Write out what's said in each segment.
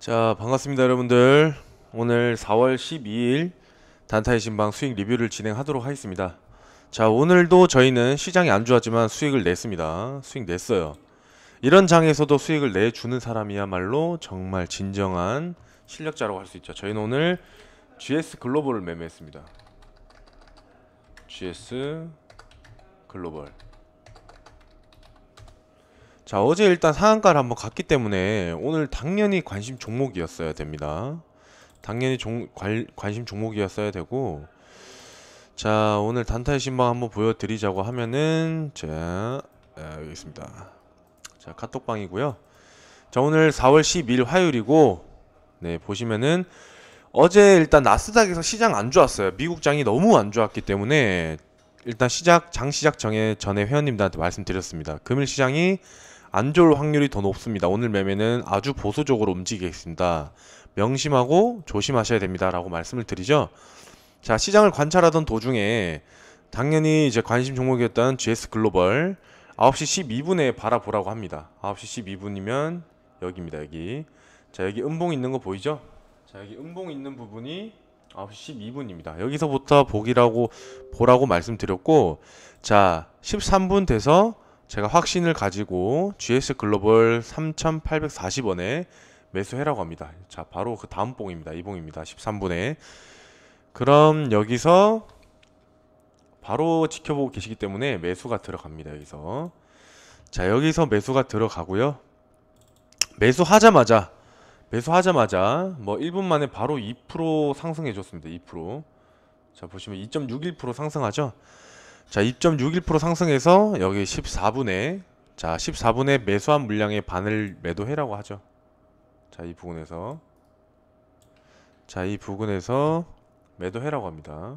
자 반갑습니다 여러분들 오늘 4월 12일 단타의 신방 수익 리뷰를 진행하도록 하겠습니다 자 오늘도 저희는 시장이 안 좋았지만 수익을 냈습니다 수익 냈어요 이런 장에서도 수익을 내주는 사람이야말로 정말 진정한 실력자라고 할 수 있죠 저희는 오늘 GS 글로벌을 매매했습니다 GS 글로벌 자, 어제 일단 상한가를 한번 갔기 때문에 오늘 당연히 관심 종목이었어야 됩니다. 당연히 종, 관, 관심 종목이었어야 되고 자, 오늘 단타의 신방 한번 보여드리자고 하면은 자, 여기 예, 있습니다. 자, 카톡방이고요. 자, 오늘 4월 12일 화요일이고 네, 보시면은 어제 일단 나스닥에서 시장 안 좋았어요. 미국장이 너무 안 좋았기 때문에 일단 시작 장 시작 전에 전에 회원님들한테 말씀드렸습니다. 금일 시장이 안 좋을 확률이 더 높습니다. 오늘 매매는 아주 보수적으로 움직이겠습니다. 명심하고 조심하셔야 됩니다. 라고 말씀을 드리죠. 자, 시장을 관찰하던 도중에 당연히 이제 관심 종목이었던 GS 글로벌 9시 12분에 바라보라고 합니다. 9시 12분이면 여기입니다. 여기. 자, 여기 음봉 있는 거 보이죠? 자, 여기 음봉 있는 부분이 9시 12분입니다. 여기서부터 보기라고 보라고 말씀드렸고 자, 13분 돼서 제가 확신을 가지고 GS 글로벌 3,840원에 매수해라고 합니다. 자, 바로 그 다음 봉입니다. 이 봉입니다. 13분에. 그럼 여기서 바로 지켜보고 계시기 때문에 매수가 들어갑니다. 여기서. 자, 여기서 매수가 들어가고요. 매수하자마자 매수하자마자 뭐 1분 만에 바로 2% 상승해 줬습니다. 2%. 자, 보시면 2.61% 상승하죠. 자, 2.61% 상승해서 여기 14분에 자, 14분에 매수한 물량의 반을 매도해라고 하죠. 자, 이 부분에서 자, 이 부분에서 매도해라고 합니다.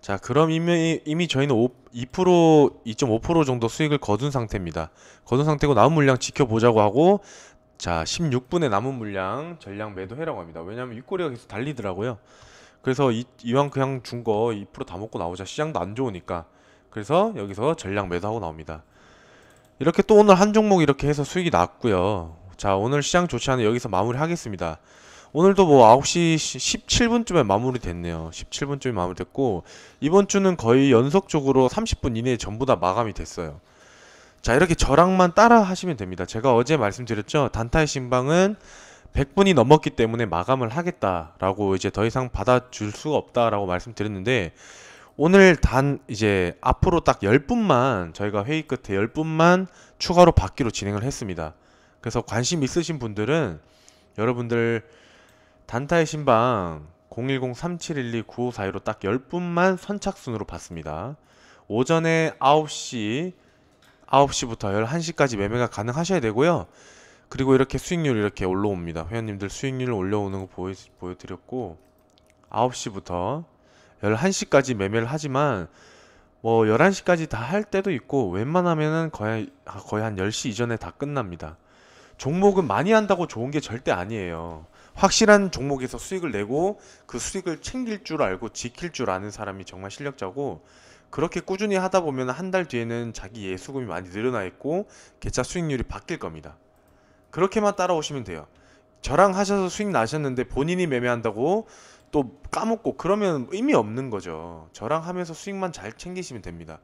자, 그럼 이미, 이미 저희는 5, 2%, 2.5% 정도 수익을 거둔 상태입니다. 거둔 상태고 남은 물량 지켜보자고 하고 자, 16분에 남은 물량 전량 매도해라고 합니다. 왜냐하면 윗꼬리가 계속 달리더라고요. 그래서 이, 왕 그냥 준 거 2%다 먹고 나오자 시장도 안 좋으니까 그래서 여기서 전량 매도하고 나옵니다 이렇게 또 오늘 한 종목 이렇게 해서 수익이 났고요 자 오늘 시장 좋지 않은 여기서 마무리 하겠습니다 오늘도 뭐 9시 17분쯤에 마무리 됐네요 17분쯤에 마무리 됐고 이번 주는 거의 연속적으로 30분 이내에 전부 다 마감이 됐어요 자 이렇게 저랑만 따라 하시면 됩니다 제가 어제 말씀드렸죠 단타의 신방은 100분이 넘었기 때문에 마감을 하겠다라고 이제 더 이상 받아줄 수가 없다라고 말씀드렸는데 오늘 단 이제 앞으로 딱 10분만 저희가 회의 끝에 10분만 추가로 받기로 진행을 했습니다. 그래서 관심 있으신 분들은 여러분들 단타의 신방 010-3712-9542로 딱 10분만 선착순으로 받습니다. 오전에 9시, 9시부터 11시까지 매매가 가능하셔야 되고요. 그리고 이렇게 수익률 이렇게 올라옵니다. 회원님들 수익률 올려오는 거 보여, 보여드렸고 9시부터 11시까지 매매를 하지만 뭐 11시까지 다 할 때도 있고 웬만하면은 거의 거의 한 10시 이전에 다 끝납니다. 종목은 많이 한다고 좋은 게 절대 아니에요. 확실한 종목에서 수익을 내고 그 수익을 챙길 줄 알고 지킬 줄 아는 사람이 정말 실력자고 그렇게 꾸준히 하다 보면 한 달 뒤에는 자기 예수금이 많이 늘어나 있고 계좌 수익률이 바뀔 겁니다. 그렇게만 따라오시면 돼요. 저랑 하셔서 수익 나셨는데 본인이 매매한다고 또 까먹고 그러면 의미 없는 거죠. 저랑 하면서 수익만 잘 챙기시면 됩니다.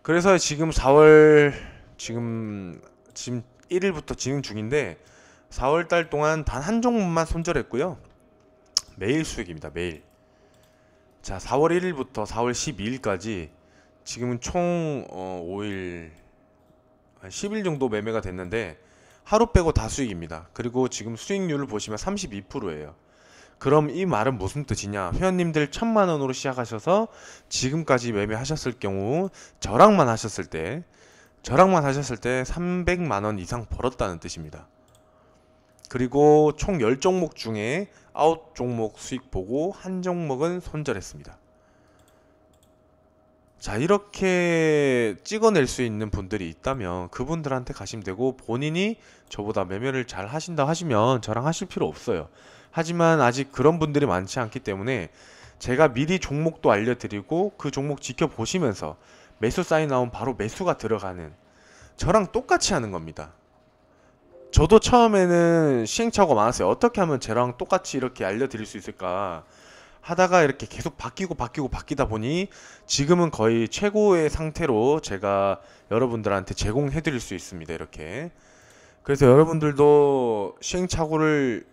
그래서 지금 4월 지금 지금 1일부터 진행 중인데 4월 달 동안 단 한 종목만 손절했고요. 매일 수익입니다. 매일. 자, 4월 1일부터 4월 12일까지 지금은 총 어, 5일 한 10일 정도 매매가 됐는데 하루 빼고 다 수익입니다. 그리고 지금 수익률을 보시면 32%예요. 그럼 이 말은 무슨 뜻이냐? 회원님들 천만 원으로 시작하셔서 지금까지 매매하셨을 경우 저랑만 하셨을 때 저랑만 하셨을 때 300만 원 이상 벌었다는 뜻입니다. 그리고 총 10종목 중에 9종목 수익 보고 한 종목은 손절했습니다. 자 이렇게 찍어낼 수 있는 분들이 있다면 그분들한테 가시면 되고 본인이 저보다 매매를 잘 하신다 하시면 저랑 하실 필요 없어요 하지만 아직 그런 분들이 많지 않기 때문에 제가 미리 종목도 알려드리고 그 종목 지켜보시면서 매수 사인 나온 바로 매수가 들어가는 저랑 똑같이 하는 겁니다 저도 처음에는 시행착오가 많았어요 어떻게 하면 저랑 똑같이 이렇게 알려드릴 수 있을까 하다가 이렇게 계속 바뀌고 바뀌고 바뀌다 보니 지금은 거의 최고의 상태로 제가 여러분들한테 제공해 드릴 수 있습니다. 이렇게. 그래서 여러분들도 시행착오를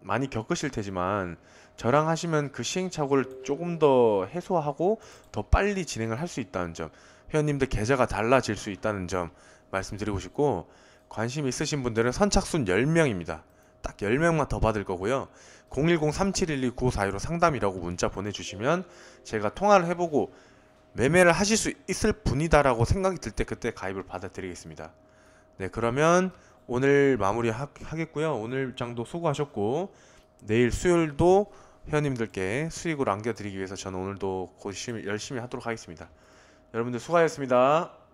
많이 겪으실 테지만 저랑 하시면 그 시행착오를 조금 더 해소하고 더 빨리 진행을 할 수 있다는 점 회원님들 계좌가 달라질 수 있다는 점 말씀드리고 싶고 관심 있으신 분들은 선착순 10명입니다 딱 10명만 더 받을 거고요. 010-3712-9415 상담이라고 문자 보내주시면 제가 통화를 해보고 매매를 하실 수 있을 분이다라고 생각이 들 때 그때 가입을 받아드리겠습니다. 네, 그러면 오늘 마무리 하, 겠고요 오늘 장도 수고하셨고 내일 수요일도 회원님들께 수익을 안겨드리기 위해서 저는 오늘도 고심 열심히 하도록 하겠습니다. 여러분들 수고하셨습니다.